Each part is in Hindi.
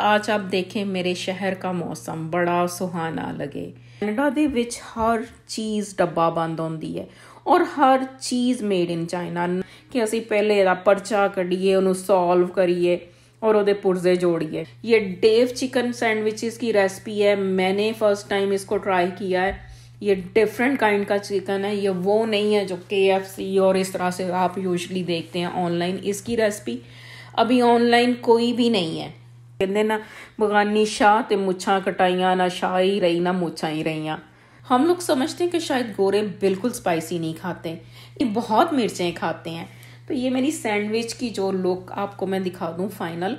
आज आप देखें मेरे शहर का मौसम बड़ा सुहाना लगे ਕੈਨੇਡਾ दे हर चीज डब्बा बंद ਬੰਦ है और हर चीज मेड इन चाइना ਚਾਈਨਾ ਕਿ ਅਸੀਂ परचा ਇਹਦਾ ਪਰਚਾ ਕੱਢੀਏ ਉਹਨੂੰ और वो पुरजे जोड़िए ये डेव चिकन सैंडविचेस की रेसिपी है मैंने फर्स्ट टाइम इसको ट्राई किया है ये डिफरेंट काइंड का चिकन है ये वो नहीं है जो के और इस तरह से आप यूजली देखते हैं ऑनलाइन इसकी रेसिपी अभी ऑनलाइन कोई भी नहीं है ਕਹਿੰਦੇ ਨਾ ਬਗਾਨੀ ਸ਼ਾਹ ਤੇ ਮੁੱਛਾਂ ਕਟਾਈਆਂ ਨਾ ਸ਼ਾਹ ਹੀ ਰਹੀ ਨਾ ਮੁੱਛਾਂ ਹੀ ਰਹੀਆਂ हम लोग समझते हैं कि शायद गोरे बिल्कुल स्पाइसी नहीं खाते ये बहुत मिर्चें खाते हैं तो ये मेरी सैंडविच की जो लुक आपको मैं दिखा दूँ फाइनल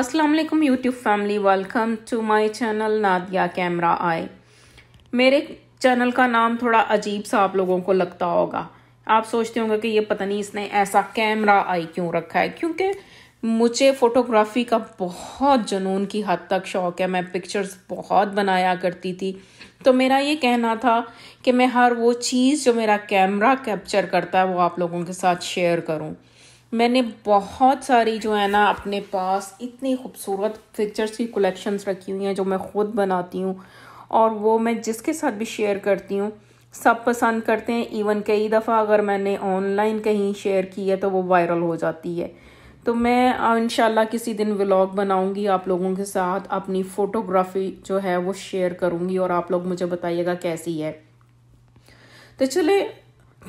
अस्सलाम YouTube family welcome to my channel Nadia camera आए मेरे चैनल का नाम थोड़ा अजीब सा आप लोगों को लगता होगा आप सोचते होंगे कि ये पता नहीं इसने ऐसा कैमरा आई क्यों रखा है क्योंकि मुझे फ़ोटोग्राफ़ी का बहुत जुनून की हद तक शौक़ है मैं पिक्चर्स बहुत बनाया करती थी तो मेरा ये कहना था कि मैं हर वो चीज़ जो मेरा कैमरा कैप्चर करता है वो आप लोगों के साथ शेयर करूं मैंने बहुत सारी जो है ना अपने पास इतनी खूबसूरत पिक्चर्स की कलेक्शंस रखी हुई हैं जो मैं ख़ुद बनाती हूँ और वो मैं जिसके साथ भी शेयर करती हूँ सब पसंद करते हैं इवन कई दफ़ा अगर मैंने ऑनलाइन कहीं शेयर की है तो वो वायरल हो जाती है तो मैं इन किसी दिन व्लॉग बनाऊंगी आप लोगों के साथ अपनी फ़ोटोग्राफी जो है वो शेयर करूंगी और आप लोग मुझे बताइएगा कैसी ਹੈ ਤੇ ਚਲੇ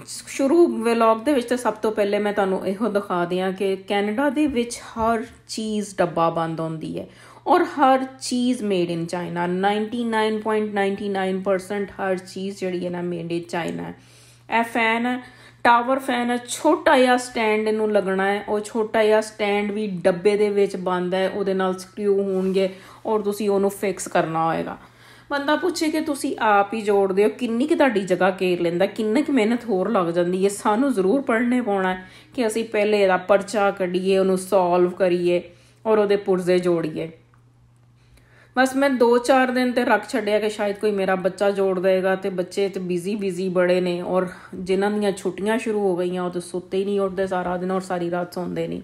ਸ਼ੁਰੂ ਵਲੌਗ ਦੇ ਵਿੱਚ ਤਾਂ ਸਭ ਤੋਂ ਪਹਿਲੇ ਮੈਂ ਤੁਹਾਨੂੰ ਇਹੋ ਦਿਖਾ ਦਿਆਂ ਕਿ ਕੈਨੇਡਾ ਦੇ ਵਿੱਚ ਹਰ ਚੀਜ਼ ਡੱਬਾ ਬੰਦ ਹੁੰਦੀ ਹੈ ਔਰ ਹਰ ਚੀਜ਼ ਮੇਡ ਇਨ ਚਾਈਨਾ 99.99% ਹਰ ਚੀਜ਼ ਜਿਹੜੀ ਹੈ ਨਾ ਮੇਡ ਇਨ ਚਾਈਨਾ ਐ ਫੈਨ ਹੈ ਟਾਵਰ ਫੈਨ ਹੈ ਛੋਟਾ ਜਿਹਾ ਸਟੈਂਡ ਇਹਨੂੰ ਲੱਗਣਾ ਹੈ ਉਹ ਛੋਟਾ ਜਿਹਾ ਸਟੈਂਡ ਵੀ ਡੱਬੇ ਦੇ ਵਿੱਚ ਬੰਦ ਹੈ ਉਹਦੇ ਨਾਲ ਸਕਰੂ ਹੋਣਗੇ ਔਰ ਤੁਸੀਂ ਉਹਨੂੰ ਫਿਕਸ ਕਰਨਾ ਹੋਏਗਾ ਬੰਦਾ ਪੁੱਛੇ ਕਿ ਤੁਸੀਂ ਆਪ ਹੀ ਜੋੜਦੇ ਹੋ ਕਿੰਨੀ ਕਿ ਤੁਹਾਡੀ ਜਗ੍ਹਾ ਕੇਰ ਲੈਂਦਾ ਕਿੰਨੀ ਕਿ ਮਿਹਨਤ ਹੋਰ ਲੱਗ ਜਾਂਦੀ ਹੈ ਸਾਨੂੰ ਜ਼ਰੂਰ ਪੜ੍ਹਨੇ ਪਾਉਣਾ ਕਿ ਅਸੀਂ ਪਹਿਲੇ ਇਹਦਾ ਪਰਚਾ ਕੱਢੀਏ ਉਹਨੂੰ ਸੋਲਵ ਕਰੀਏ ਔਰ ਉਹਦੇ ਪੁਰਜ਼ੇ ਜੋੜੀਏ ਬਸ ਮੈਂ 2-4 ਦਿਨ ਤੇ ਰੱਖ ਛੱਡਿਆ ਕਿ ਸ਼ਾਇਦ ਕੋਈ ਮੇਰਾ ਬੱਚਾ ਜੋੜ ਦੇਗਾ ਤੇ ਬੱਚੇ ਤੇ ਬਿਜ਼ੀ ਬਿਜ਼ੀ ਬੜੇ ਨੇ ਔਰ ਜਿਨ੍ਹਾਂ ਦੀਆਂ ਛੁੱਟੀਆਂ ਸ਼ੁਰੂ ਹੋ ਗਈਆਂ ਉਹ ਤਾਂ ਸੁੱਤੇ ਹੀ ਨਹੀਂ ਉੱਠਦੇ ਸਾਰਾ ਦਿਨ ਔਰ ਸਾਰੀ ਰਾਤ ਸੌਂਦੇ ਨਹੀਂ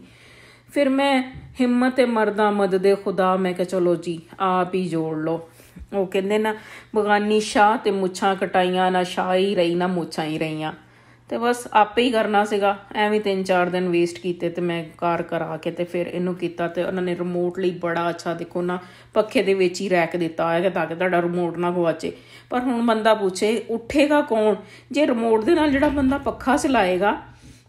ਫਿਰ ਮੈਂ ਹਿੰਮਤ ਤੇ ਮਰਦਾ ਦੇ ਖੁਦਾ ਮੈਂ ਕਿਹਾ ਚਲੋ ਜੀ ਆਪ ਹੀ ਜੋੜ ਲਓ ਉਹ ਕਹਿੰਦੇ ਨਾ ਬਗਾਨੀ ਸ਼ਾਹ ਤੇ ਮੁੱਛਾਂ ਕਟਾਈਆਂ ਨਾ ਸ਼ਾਹ ਹੀ ਰਹੀ ਨਾ ਮੁੱਛਾਂ ਹੀ ਰਹੀਆਂ ਤੇ ਬਸ ਆਪੇ ਹੀ ਕਰਨਾ ਸੀਗਾ ਐਵੇਂ ਤਿੰਨ ਚਾਰ ਦਿਨ ਵੇਸਟ ਕੀਤੇ ਤੇ ਮੈਂ ਕਾਰ ਕਰਾ ਕੇ ਤੇ ਫਿਰ ਇਹਨੂੰ ਕੀਤਾ ਤੇ ਉਹਨਾਂ ਨੇ ਰਿਮੋਟ ਲਈ ਬੜਾ ਅੱਛਾ ਦੇਖੋ ਨਾ ਪੱਖੇ ਦੇ ਵਿੱਚ ਹੀ ਰੈਕ ਦਿੱਤਾ ਹੈ ਤਾਂ ਕਿ ਤੁਹਾਡਾ ਰਿਮੋਟ ਨਾ ਗਵਾਚੇ ਪਰ ਹੁਣ ਬੰਦਾ ਪੁੱਛੇ ਉੱਠੇਗਾ ਕੌਣ ਜੇ ਰਿਮੋਟ ਦੇ ਨਾਲ ਜਿਹੜਾ ਬੰਦਾ ਪੱਖਾ ਚਲਾਏਗਾ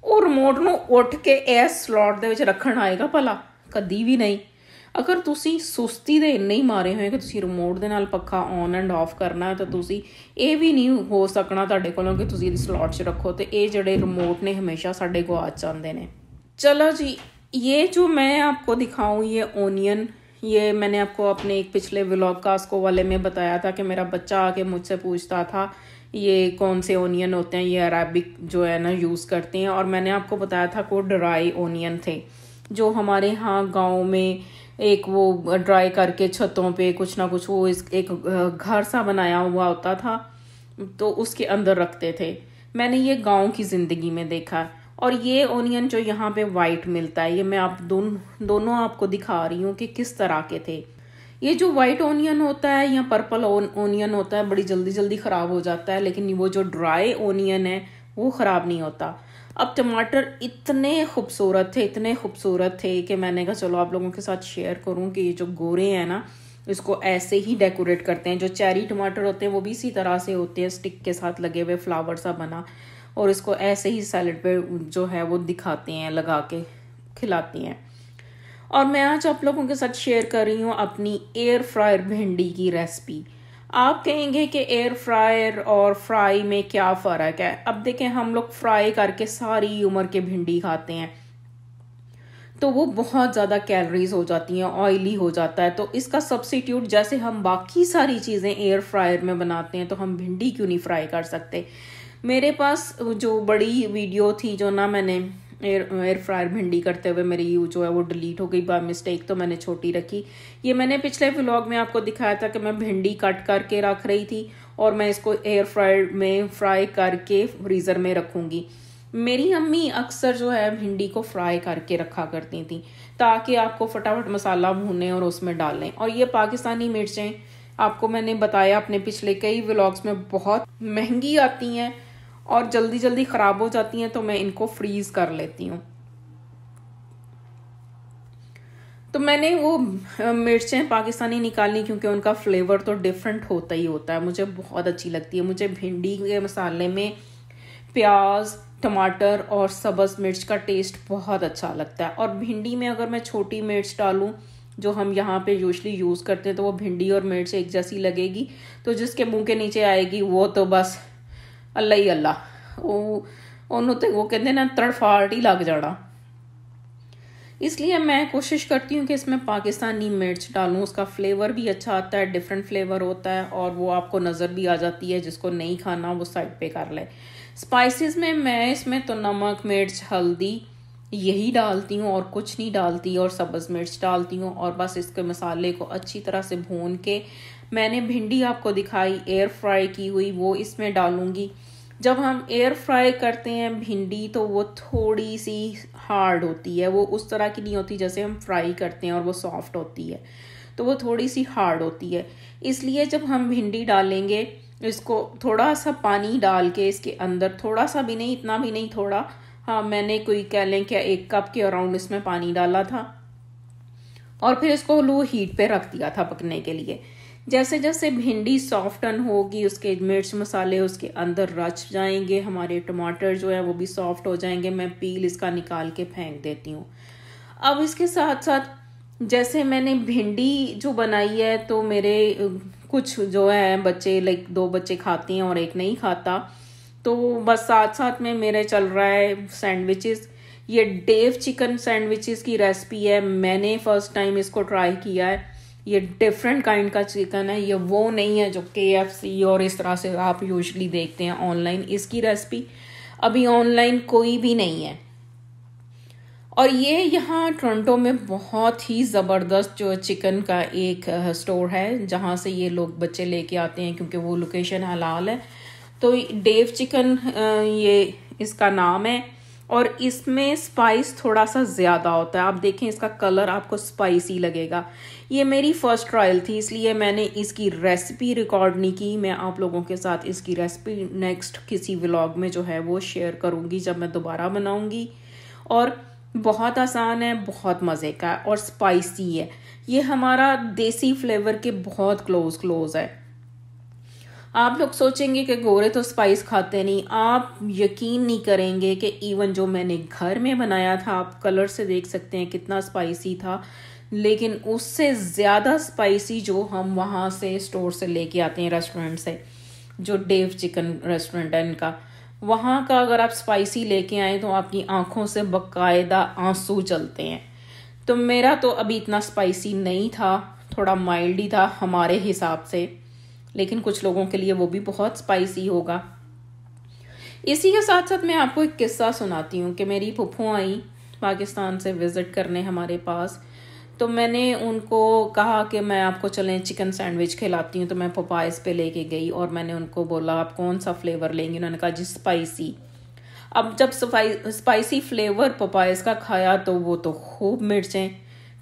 ਉਹ ਰਿਮੋਟ ਨੂੰ ਉੱਠ ਕੇ ਇਸ ਸਲੋਟ ਦੇ ਵਿੱਚ ਰੱਖਣ ਆਏਗਾ ਭਲਾ ਕਦੀ ਵੀ ਨਹੀਂ ਅਗਰ ਤੁਸੀਂ ਸੁਸਤੀ ਦੇ ਇੰਨੇ ਹੀ ਮਾਰੇ ਹੋਏ ਕਿ ਤੁਸੀਂ ਰਿਮੋਟ ਦੇ ਨਾਲ ਪੱਖਾ ਔਨ ਐਂਡ ਆਫ ਕਰਨਾ ਹੈ ਤਾਂ ਤੁਸੀਂ ਇਹ ਵੀ ਨਹੀਂ ਹੋ ਸਕਣਾ ਤੁਹਾਡੇ ਕੋਲੋਂ ਕਿ ਤੁਸੀਂ ਇਹ ਸਲੌਟ 'ਚ ਰੱਖੋ ਤੇ ਇਹ ਜਿਹੜੇ ਰਿਮੋਟ ਨੇ ਹਮੇਸ਼ਾ ਸਾਡੇ ਗਵਾਚ ਜਾਂਦੇ ਨੇ चलो जी ये जो मैं आपको दिखाऊं ये ओनियन ये मैंने आपको अपने एक पिछले व्लॉग कास्को वाले में बताया था कि मेरा बच्चा आके मुझसे पूछता था ये कौन से ओनियन होते हैं ये अरेबिक जो है ना यूज़ करते हैं और मैंने आपको बताया था को ड्राई ओनियन थे जो हमारे यहाँ गाँव में एक वो ड्राई करके छतों पे कुछ ना कुछ वो इस एक घर सा बनाया हुआ होता था तो उसके अंदर रखते थे मैंने ये गांव की ज़िंदगी में देखा और ये ओनियन जो यहाँ पे वाइट मिलता है ये मैं आप दोन, दोनों आपको दिखा रही हूँ कि किस तरह के थे ये जो वाइट ओनियन होता है या पर्पल ओनियन होता है बड़ी जल्दी जल्दी ख़राब हो जाता है लेकिन वो जो ड्राई ओनियन है वो ख़राब नहीं होता अब टमाटर इतने खूबसूरत थे इतने खूबसूरत थे कि मैंने कहा चलो आप लोगों के साथ शेयर करूं कि ये जो गोरे हैं ना इसको ऐसे ही डेकोरेट करते हैं जो चेरी टमाटर होते हैं वो भी इसी तरह से होते हैं स्टिक के साथ लगे हुए फ्लावर सा बना और इसको ऐसे ही सैलड पे जो है वो दिखाते हैं लगा के खिलाती हैं और मैं आज आप लोगों के साथ शेयर कर रही हूँ अपनी एयर फ्रायर भिंडी की रेसिपी आप कहेंगे कि एयर फ्रायर और फ्राई में क्या फ़र्क है अब देखें हम लोग फ्राई करके सारी उम्र के भिंडी खाते हैं तो वो बहुत ज़्यादा कैलोरीज हो जाती हैं ऑयली हो जाता है तो इसका सब्सिट्यूट जैसे हम बाकी सारी चीज़ें एयर फ्रायर में बनाते हैं तो हम भिंडी क्यों नहीं फ्राई कर सकते मेरे पास जो बड़ी वीडियो थी जो ना मैंने एयर एयर फ्रायर भिंडी करते हुए मेरी यू जो है वो डिलीट हो गई बाय मिस्टेक तो मैंने छोटी रखी ये मैंने पिछले व्लॉग में आपको दिखाया था कि मैं भिंडी कट करके रख रही थी और मैं इसको एयर फ्रायर में फ्राई करके फ्रीज़र में रखूंगी मेरी अम्मी अक्सर जो है भिंडी को फ्राई करके रखा करती थी ताकि आपको फटाफट मसाला भूने और उसमें डालें और ये पाकिस्तानी मिर्चें आपको मैंने बताया अपने पिछले कई व्लॉग्स में बहुत महंगी आती हैं और जल्दी जल्दी ख़राब हो जाती हैं तो मैं इनको फ्रीज़ कर लेती हूँ तो मैंने वो मिर्चें पाकिस्तानी निकाली क्योंकि उनका फ्लेवर तो डिफरेंट होता ही होता है मुझे बहुत अच्छी लगती है मुझे भिंडी के मसाले में प्याज टमाटर और सब्ज़ मिर्च का टेस्ट बहुत अच्छा लगता है और भिंडी में अगर मैं छोटी मिर्च डालूँ जो हम यहाँ पे यूजली यूज़ करते हैं तो वो भिंडी और मिर्च एक जैसी लगेगी तो जिसके मुंह के नीचे आएगी वो तो बस अल्ला ही अल्ला ओनू तो वो ਉਹ ना तड़फाट ही लग जाना इसलिए मैं कोशिश करती हूँ कि इसमें पाकिस्तानी मिर्च डालूँ उसका फ्लेवर भी अच्छा आता है डिफरेंट फ्लेवर होता है और वो आपको नज़र भी आ जाती है जिसको नहीं खाना वो साइड पे कर ले स्पाइसेस में मैं इसमें तो नमक मिर्च हल्दी यही डालती हूँ और कुछ नहीं डालती और सब्ज़ मिर्च डालती हूँ और बस इसके मसाले को अच्छी तरह से भून के मैंने भिंडी आपको दिखाई एयर फ्राई की हुई वो इसमें डालूंगी जब हम एयर फ्राई करते हैं भिंडी तो वो थोड़ी सी हार्ड होती है वो उस तरह की नहीं होती जैसे हम फ्राई करते हैं और वो सॉफ्ट होती है तो वो थोड़ी सी हार्ड होती है इसलिए जब हम भिंडी डालेंगे इसको थोड़ा सा पानी डाल के इसके अंदर थोड़ा सा भी नहीं इतना भी नहीं थोड़ा हाँ मैंने कोई कह लें क्या एक कप के अराउंड इसमें पानी डाला था और फिर इसको लो हीट पे रख दिया था पकने के लिए जैसे जैसे भिंडी सॉफ्टन होगी उसके मिर्च मसाले उसके अंदर रच जाएंगे हमारे टमाटर जो है वो भी सॉफ्ट हो जाएंगे मैं पील इसका निकाल के फेंक देती हूँ अब इसके साथ साथ जैसे मैंने भिंडी जो बनाई है तो मेरे कुछ जो है बच्चे लाइक दो बच्चे खाते हैं और एक नहीं खाता तो बस साथ साथ में मेरे चल रहा है सैंडविचेस ये डेव चिकन सैंडविचेस की रेसिपी है मैंने फ़र्स्ट टाइम इसको ट्राई किया है ये डिफरेंट काइंड का चिकन है ये वो नहीं है जो के एफ सी और इस तरह से आप यूजली देखते हैं ऑनलाइन इसकी रेसिपी अभी ऑनलाइन कोई भी नहीं है और ये यहाँ टोरंटो में बहुत ही ज़बरदस्त जो चिकन का एक स्टोर है जहाँ से ये लोग बच्चे लेके आते हैं क्योंकि वो लोकेशन हलाल है तो डेव चिकन ये इसका नाम है और इसमें स्पाइस थोड़ा सा ज़्यादा होता है आप देखें इसका कलर आपको स्पाइसी लगेगा ये मेरी फ़र्स्ट ट्रायल थी इसलिए मैंने इसकी रेसिपी रिकॉर्ड नहीं की मैं आप लोगों के साथ इसकी रेसिपी नेक्स्ट किसी व्लॉग में जो है वो शेयर करूँगी जब मैं दोबारा बनाऊँगी और बहुत आसान है बहुत मज़े का और स्पाइसी है ये हमारा देसी फ्लेवर के बहुत क्लोज क्लोज है आप लोग सोचेंगे कि गोरे तो स्पाइस खाते नहीं आप यकीन नहीं करेंगे कि इवन जो मैंने घर में बनाया था आप कलर से देख सकते हैं कितना स्पाइसी था लेकिन उससे ज़्यादा स्पाइसी जो हम वहाँ से स्टोर से लेके आते हैं रेस्टोरेंट से जो डेव चिकन रेस्टोरेंट है इनका वहाँ का अगर आप स्पाइसी लेके आए तो आपकी आंखों से बकायदा आंसू चलते हैं तो मेरा तो अभी इतना स्पाइसी नहीं था थोड़ा माइल्ड ही था हमारे हिसाब से लेकिन कुछ लोगों के लिए वो भी बहुत स्पाइसी होगा इसी के साथ साथ मैं आपको एक किस्सा सुनाती हूँ कि मेरी पुप्पू आई पाकिस्तान से विज़िट करने हमारे पास तो मैंने उनको कहा कि मैं आपको चलें चिकन सैंडविच खिलाती हूँ तो मैं पपाइस पे लेके गई और मैंने उनको बोला आप कौन सा फ्लेवर लेंगे उन्होंने कहा जी स्पाइसी अब जब स्पाइसी फ्लेवर पपाइस का खाया तो वो तो खूब मिर्चें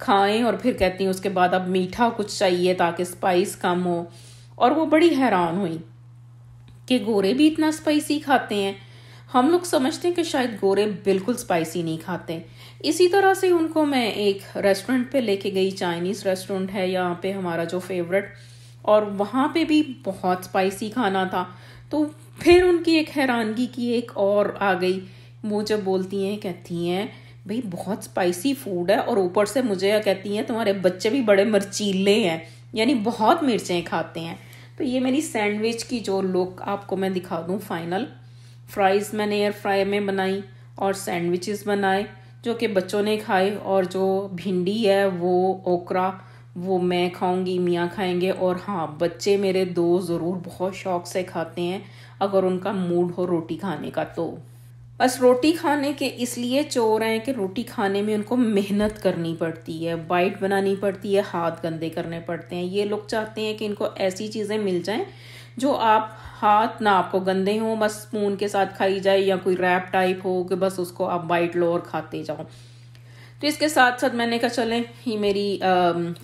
खाएं और फिर कहती हूँ उसके बाद अब मीठा कुछ चाहिए ताकि स्पाइस कम हो और वो बड़ी हैरान हुई कि गोरे भी इतना स्पाइसी खाते हैं हम लोग समझते हैं कि शायद गोरे बिल्कुल स्पाइसी नहीं खाते इसी तरह से उनको मैं एक रेस्टोरेंट पे लेके गई चाइनीज़ रेस्टोरेंट है यहाँ पे हमारा जो फेवरेट और वहाँ पे भी बहुत स्पाइसी खाना था तो फिर उनकी एक हैरानगी की एक और आ गई वो जब बोलती हैं कहती हैं भाई बहुत स्पाइसी फूड है और ऊपर से मुझे कहती हैं तुम्हारे बच्चे भी बड़े मरचीले हैं यानी बहुत मिर्चें खाते हैं तो ये मेरी सैंडविच की जो लुक आपको मैं दिखा दूँ फाइनल फ्राइज़ मैंने एयर फ्राई में बनाई और सैंडविचेस बनाए जो कि बच्चों ने खाए और जो भिंडी है वो ओकरा वो मैं खाऊंगी मियाँ खाएंगे और हाँ बच्चे मेरे दो ज़रूर बहुत शौक से खाते हैं अगर उनका मूड हो रोटी खाने का तो बस रोटी खाने के इसलिए चोर हैं कि रोटी खाने में उनको मेहनत करनी पड़ती है बाइट बनानी पड़ती है हाथ गंदे करने पड़ते हैं ये लोग चाहते हैं कि इनको ऐसी चीज़ें मिल जाएं जो आप हाथ ना आपको गंदे हों बस स्पून के साथ खाई जाए या कोई रैप टाइप हो कि बस उसको आप बाइट लो और खाते जाओ तो इसके साथ साथ मैंने कहा चले ये मेरी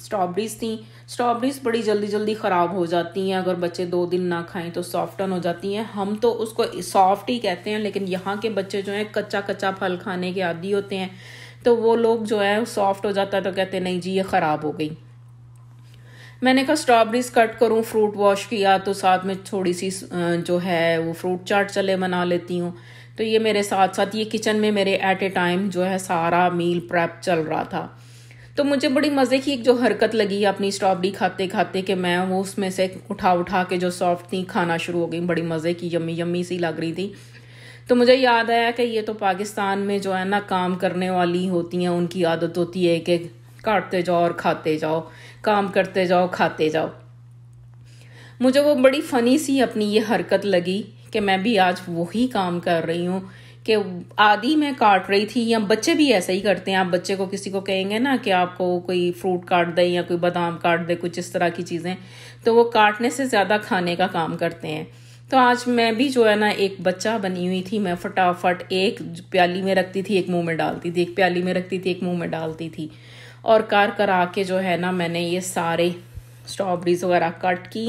स्ट्रॉबेरीज थी स्ट्रॉबेरीज बड़ी जल्दी जल्दी ख़राब हो जाती हैं अगर बच्चे दो दिन ना खाएं तो सॉफ्टन हो जाती हैं हम तो उसको सॉफ्ट ही कहते हैं लेकिन यहाँ के बच्चे जो हैं कच्चा कच्चा फल खाने के आदि होते हैं तो वो लोग जो है सॉफ्ट हो जाता है तो कहते हैं नहीं जी ये ख़राब हो गई मैंने कहा स्ट्रॉबेरीज कट करूँ फ्रूट वॉश किया तो साथ में थोड़ी सी जो है वो फ्रूट चाट चले बना लेती हूँ तो ये मेरे साथ साथ ये किचन में मेरे एट ए टाइम जो है सारा मील प्रैप चल रहा था तो मुझे बड़ी मज़े की एक जो हरकत लगी अपनी स्ट्रॉबेरी खाते खाते कि मैं वो उसमें से उठा उठा के जो सॉफ्ट थी खाना शुरू हो गई बड़ी मज़े की यम्मी यम्मी सी लग रही थी तो मुझे याद आया कि ये तो पाकिस्तान में जो है ना काम करने वाली होती हैं उनकी आदत होती है कि काटते जाओ और खाते जाओ काम करते जाओ खाते जाओ मुझे वो बड़ी फ़नी सी अपनी ये हरकत लगी कि मैं भी आज वही काम कर रही हूँ कि आदि मैं काट रही थी या बच्चे भी ऐसा ही करते हैं आप बच्चे को किसी को कहेंगे ना कि आपको कोई फ्रूट काट दे या कोई बादाम काट दे कुछ इस तरह की चीज़ें तो वो काटने से ज़्यादा खाने का काम करते हैं तो आज मैं भी जो है ना एक बच्चा बनी हुई थी मैं फटाफट एक प्याली में रखती थी एक मुंह में डालती थी एक प्याली में रखती थी एक मुंह में डालती थी और कर करा के जो है ना मैंने ये सारे स्ट्रॉबेरीज वगैरह कट की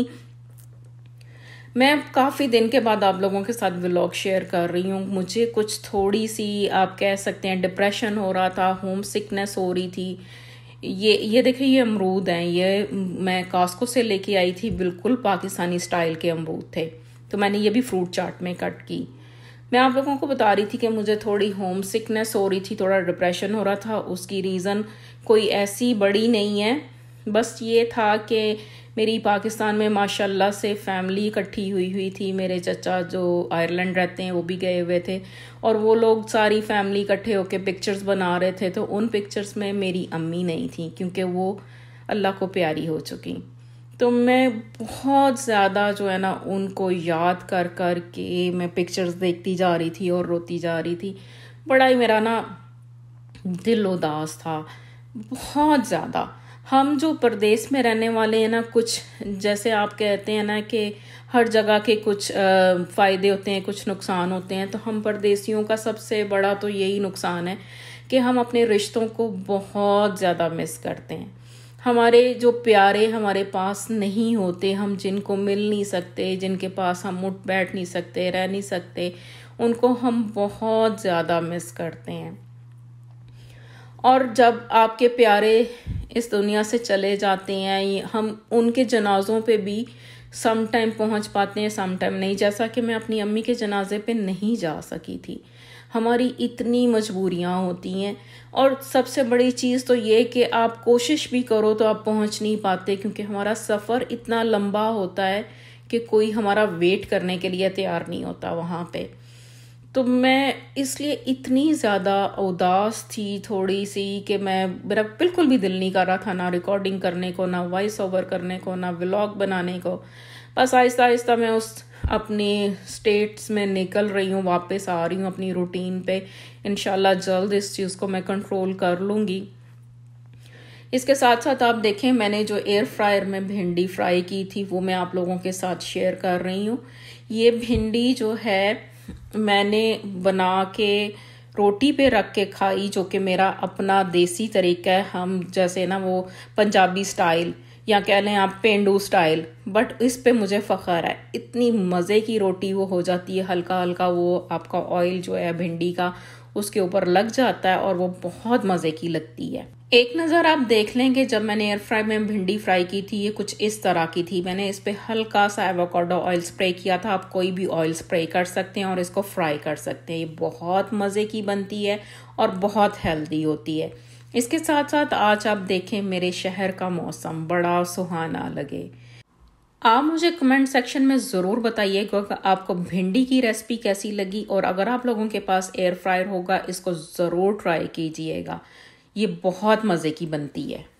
मैं काफ़ी दिन के बाद आप लोगों के साथ व्लॉग शेयर कर रही हूँ मुझे कुछ थोड़ी सी आप कह सकते हैं डिप्रेशन हो रहा था होम सिकनेस हो रही थी ये ये देखिए ये अमरूद हैं ये मैं कास्को से लेके आई थी बिल्कुल पाकिस्तानी स्टाइल के अमरूद थे तो मैंने ये भी फ्रूट चाट में कट की मैं आप लोगों को बता रही थी कि मुझे थोड़ी होम सिकनेस हो रही थी थोड़ा डिप्रेशन हो रहा था उसकी रीज़न कोई ऐसी बड़ी नहीं है बस ये था कि मेरी पाकिस्तान में माशाल्लाह से फैमिली इकट्ठी हुई हुई थी मेरे चचा जो आयरलैंड रहते हैं वो भी गए हुए थे और वो लोग सारी फैमिली इकट्ठे होके पिक्चर्स बना रहे थे तो उन पिक्चर्स में मेरी अम्मी नहीं थी क्योंकि वो अल्लाह को प्यारी हो चुकी तो मैं बहुत ज़्यादा जो है ना उनको याद कर कर के मैं पिक्चर्स देखती जा रही थी और रोती जा रही थी बड़ा ही मेरा ना दिल उदास था बहुत ज़्यादा हम जो प्रदेश में रहने वाले हैं ना कुछ जैसे आप कहते हैं ना कि हर जगह के कुछ फ़ायदे होते हैं कुछ नुकसान होते हैं तो हम परदेसियों का सबसे बड़ा तो यही नुकसान है कि हम अपने रिश्तों को बहुत ज़्यादा मिस करते हैं हमारे जो प्यारे हमारे पास नहीं होते हम जिनको मिल नहीं सकते जिनके पास हम उठ बैठ नहीं सकते रह नहीं सकते उनको हम बहुत ज़्यादा मिस करते हैं और जब आपके प्यारे इस दुनिया से चले जाते हैं हम उनके जनाजों पे भी सम टाइम पहुंच पाते हैं सम टाइम नहीं जैसा कि मैं अपनी अम्मी के जनाजे पे नहीं जा सकी थी हमारी इतनी मजबूरियाँ होती हैं और सबसे बड़ी चीज़ तो ये कि आप कोशिश भी करो तो आप पहुँच नहीं पाते क्योंकि हमारा सफ़र इतना लंबा होता है कि कोई हमारा वेट करने के लिए तैयार नहीं होता वहाँ पे तो मैं इसलिए इतनी ज़्यादा उदास थी थोड़ी सी कि मैं मेरा बिल्कुल भी दिल नहीं कर रहा था ना रिकॉर्डिंग करने को ना वॉइस ओवर करने को ना व्लॉग बनाने को बस आहिस्ता आहिस्ता मैं उस अपने स्टेट्स में निकल रही हूँ वापस आ रही हूँ अपनी रूटीन पे इन जल्द इस चीज़ को मैं कंट्रोल कर लूँगी इसके साथ साथ आप देखें मैंने जो एयर फ्रायर में भिंडी फ्राई की थी वो मैं आप लोगों के साथ शेयर कर रही हूँ ये भिंडी जो है मैंने बना के रोटी पे रख के खाई जो कि मेरा अपना देसी तरीका है हम जैसे ना वो पंजाबी स्टाइल या कह लें आप पेंडू स्टाइल बट इस पे मुझे फ़ख्र है इतनी मज़े की रोटी वो हो जाती है हल्का हल्का वो आपका ऑयल जो है भिंडी का उसके ऊपर लग जाता है और वो बहुत मज़े की लगती है एक नज़र आप देख लेंगे जब मैंने एयर फ्राई में भिंडी फ्राई की थी ये कुछ इस तरह की थी मैंने इस पर हल्का सा एवोकाडो ऑयल स्प्रे किया था आप कोई भी ऑयल स्प्रे कर सकते हैं और इसको फ्राई कर सकते हैं ये बहुत मज़े की बनती है और बहुत हेल्दी होती है इसके साथ साथ आज आप देखें मेरे शहर का मौसम बड़ा सुहाना लगे आप मुझे कमेंट सेक्शन में ज़रूर बताइएगा कि आपको भिंडी की रेसिपी कैसी लगी और अगर आप लोगों के पास एयर फ्रायर होगा इसको ज़रूर ट्राई कीजिएगा ये बहुत मज़े की बनती है